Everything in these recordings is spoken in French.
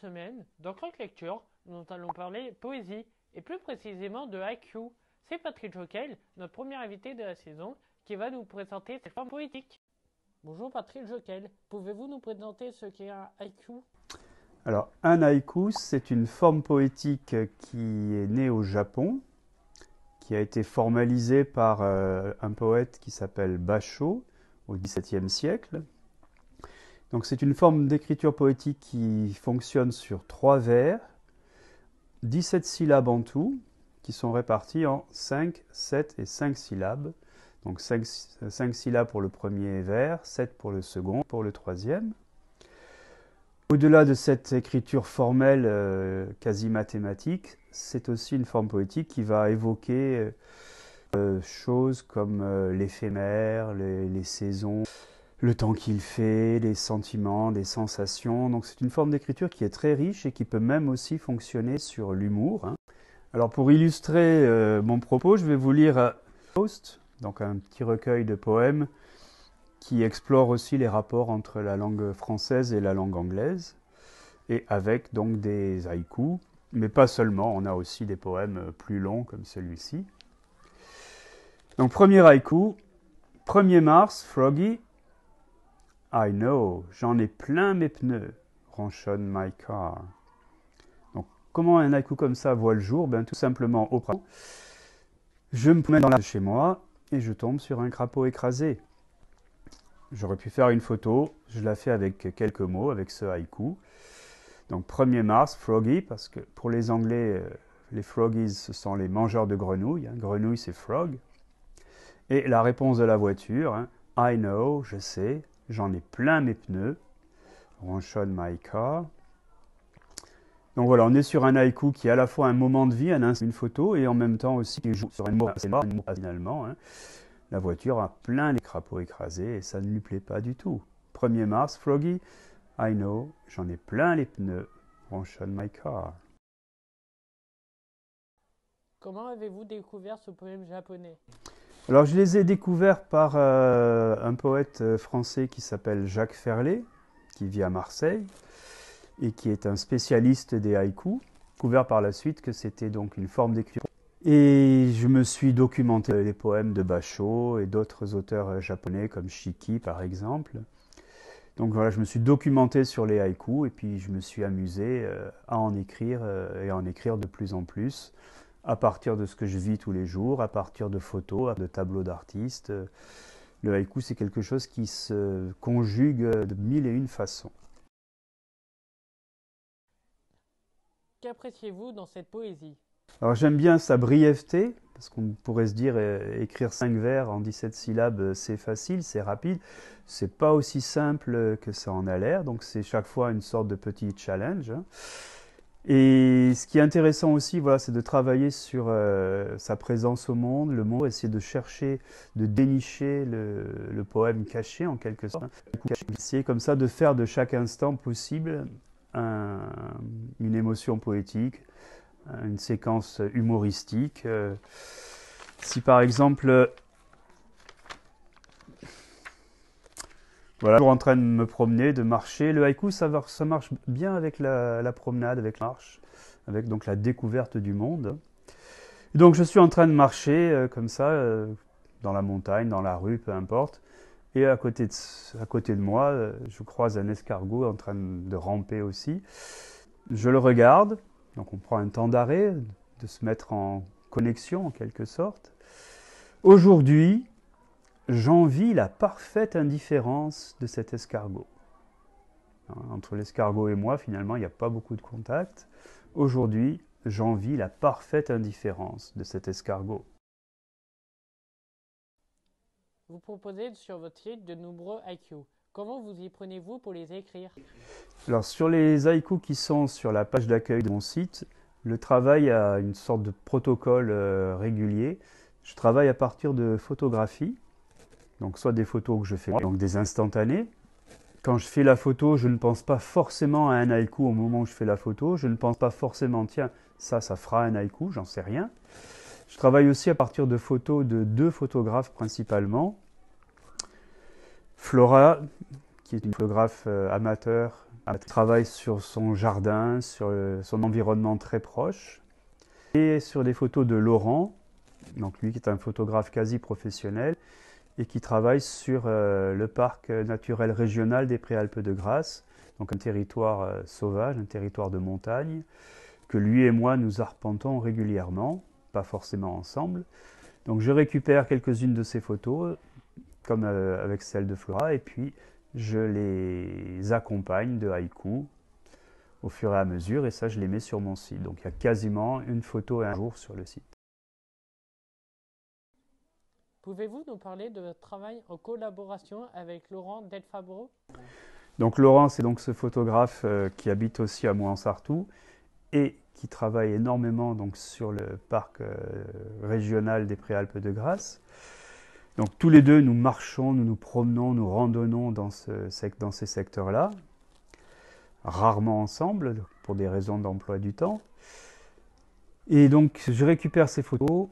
semaine, dans Croque Lecture, nous allons parler poésie, et plus précisément de haïku. C'est Patrick Joquel, notre premier invité de la saison, qui va nous présenter cette forme poétique. Bonjour Patrick Joquel, pouvez-vous nous présenter ce qu'est un haïku Alors, un haïku, c'est une forme poétique qui est née au Japon, qui a été formalisée par euh, un poète qui s'appelle Basho au XVIIe siècle, donc c'est une forme d'écriture poétique qui fonctionne sur trois vers, 17 syllabes en tout, qui sont répartis en 5, 7 et 5 syllabes. Donc 5, syllabes pour le premier vers, 7 pour le second, pour le troisième. Au-delà de cette écriture formelle euh, quasi mathématique, c'est aussi une forme poétique qui va évoquer euh, euh, choses comme l'éphémère, les, saisons, le temps qu'il fait, les sentiments, les sensations. Donc c'est une forme d'écriture qui est très riche et qui peut même aussi fonctionner sur l'humour. Hein. Alors pour illustrer euh, mon propos, je vais vous lire Post, euh, donc un petit recueil de poèmes qui explore aussi les rapports entre la langue française et la langue anglaise, et avec donc des haïkus, mais pas seulement, on a aussi des poèmes euh, plus longs comme celui-ci. Donc premier haïku, 1er mars, Froggy, I know, j'en ai plein mes pneus, ronchonne my car. Donc, comment un haïku comme ça voit le jour Ben, tout simplement au printemps. Je me mets dans la de chez moi et je tombe sur un crapaud écrasé. J'aurais pu faire une photo, je la fais avec quelques mots, avec ce haïku. Donc 1er mars, froggy, parce que pour les Anglais, euh, les froggies, ce sont les mangeurs de grenouilles. Hein. Grenouille, c'est frog. Et la réponse de la voiture, hein, I know, je sais, J'en ai plein mes pneus. ronchon My Car. Donc voilà, on est sur un haïku qui est à la fois un moment de vie, une photo, et en même temps aussi qui joue sur un mot, finalement. Hein. La voiture a plein les crapauds écrasés et ça ne lui plaît pas du tout. 1er mars, Froggy, I know, j'en ai plein les pneus. ronchon My Car. Comment avez-vous découvert ce poème japonais alors je les ai découverts par euh, un poète euh, français qui s'appelle Jacques Ferlet, qui vit à Marseille et qui est un spécialiste des haïkus, couvert par la suite que c'était donc une forme d'écriture. Et je me suis documenté les poèmes de Bachot et d'autres auteurs euh, japonais comme Shiki par exemple. Donc voilà, je me suis documenté sur les haïkus et puis je me suis amusé à en écrire et à en écrire de plus en plus à partir de ce que je vis tous les jours, à partir de photos, de tableaux d'artistes. Euh, le haïku, c'est quelque chose qui se conjugue de mille et une façons. Qu'appréciez-vous dans cette poésie Alors j'aime bien sa brièveté, parce qu'on pourrait se dire euh, écrire cinq vers en dix-sept syllabes, euh, c'est facile, c'est rapide. C'est pas aussi simple que ça en a l'air, donc c'est chaque fois une sorte de petit challenge. Hein. Et ce qui est intéressant aussi, voilà, c'est de travailler sur euh, sa présence au monde, le monde, essayer de chercher, de dénicher le, poème caché en quelque sorte, hein, essayer comme ça de faire de chaque instant possible une émotion poétique, une séquence humoristique. Euh. si par exemple Voilà, toujours en train de me promener, de marcher. Le haïku, ça, marche bien avec la, promenade, avec la marche, avec donc la découverte du monde. donc je suis en train de marcher euh, comme ça, euh, dans la montagne, dans la rue, peu importe. Et à côté de, à côté de moi, euh, je croise un escargot en train de ramper aussi. Je le regarde, donc on prend un temps d'arrêt, de se mettre en connexion en quelque sorte. Aujourd'hui, j'envie la parfaite indifférence de cet escargot. Hein, entre l'escargot et moi, finalement, il n'y a pas beaucoup de contact. Aujourd'hui, j'envie la parfaite indifférence de cet escargot. Vous proposez sur votre site de nombreux haïkus. Comment vous y prenez-vous pour les écrire Alors sur les haïkus qui sont sur la page d'accueil de mon site, le travail a une sorte de protocole euh, régulier. Je travaille à partir de photographies donc soit des photos que je fais, donc des instantanées. Quand je fais la photo, je ne pense pas forcément à un haïku au moment où je fais la photo. Je ne pense pas forcément, tiens, ça, ça fera un haïku, j'en sais rien. Je travaille aussi à partir de photos de deux photographes principalement. Flora, qui est une photographe euh, amateur, travaille sur son jardin, sur euh, son environnement très proche. Et sur des photos de Laurent, donc lui qui est un photographe quasi professionnel, et qui travaille sur euh, le parc naturel régional des Préalpes de Grasse, donc un territoire euh, sauvage, un territoire de montagne, que lui et moi nous arpentons régulièrement, pas forcément ensemble. Donc je récupère quelques-unes de ces photos, comme euh, avec celles de Flora, et puis je les accompagne de haïku au fur et à mesure, et ça je les mets sur mon site. Donc il y a quasiment une photo et un jour sur le site. Pouvez-vous nous parler de votre travail en collaboration avec Laurent Delfabro Donc Laurent, c'est donc ce photographe euh, qui habite aussi à Moinsartou sartou et qui travaille énormément donc sur le parc euh, régional des Préalpes de Grasse. Donc tous les deux, nous marchons, nous nous promenons, nous randonnons dans, dans ces secteurs-là, rarement ensemble pour des raisons d'emploi du temps. Et donc je récupère ces photos,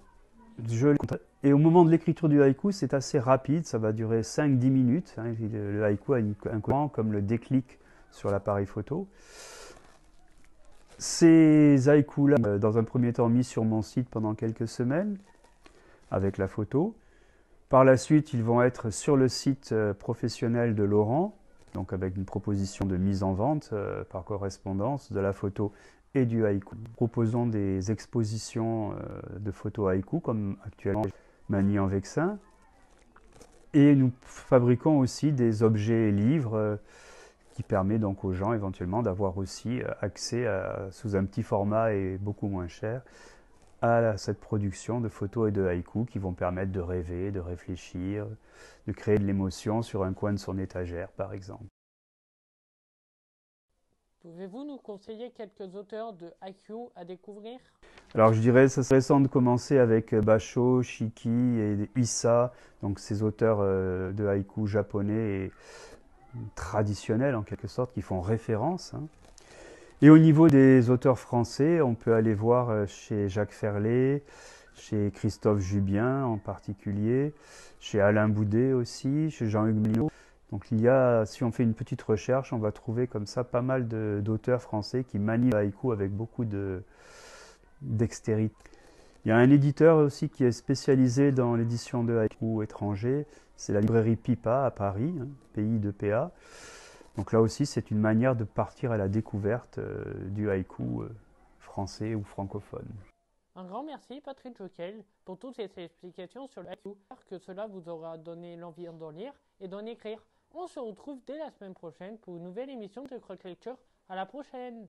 je les contacte et au moment de l'écriture du haïku, c'est assez rapide, ça va durer 5-10 minutes. Hein, le haïku a un courant comme le déclic sur l'appareil photo. Ces haïkus-là, euh, dans un premier temps, mis sur mon site pendant quelques semaines, avec la photo. Par la suite, ils vont être sur le site euh, professionnel de Laurent, donc avec une proposition de mise en vente euh, par correspondance de la photo et du haïku. Proposons des expositions de photos haïku, comme actuellement Mani en vexin. Et nous fabriquons aussi des objets et livres euh, qui permettent donc aux gens éventuellement d'avoir aussi euh, accès à, sous un petit format et beaucoup moins cher à cette production de photos et de haïkus qui vont permettre de rêver, de réfléchir, de créer de l'émotion sur un coin de son étagère par exemple. Pouvez-vous nous conseiller quelques auteurs de haïkus à découvrir alors je dirais, ça serait sans de commencer avec euh, Basho, Shiki et Issa, donc ces auteurs euh, de haïku japonais et traditionnels en quelque sorte, qui font référence. Hein. Et au niveau des auteurs français, on peut aller voir euh, chez Jacques Ferlet, chez Christophe Jubien en particulier, chez Alain Boudet aussi, chez Jean-Hugues Donc il y a, si on fait une petite recherche, on va trouver comme ça pas mal d'auteurs français qui manient le haïku avec beaucoup de, dextérité. Il y a un éditeur aussi qui est spécialisé dans l'édition de haïku étrangers, c'est la librairie Pipa à Paris, hein, pays de PA. Donc là aussi, c'est une manière de partir à la découverte euh, du haïku euh, français ou francophone. Un grand merci Patrick Joquel pour toutes ces explications sur le haïku. J'espère que cela vous aura donné l'envie d'en lire et d'en écrire. On se retrouve dès la semaine prochaine pour une nouvelle émission de Croque Lecture. À la prochaine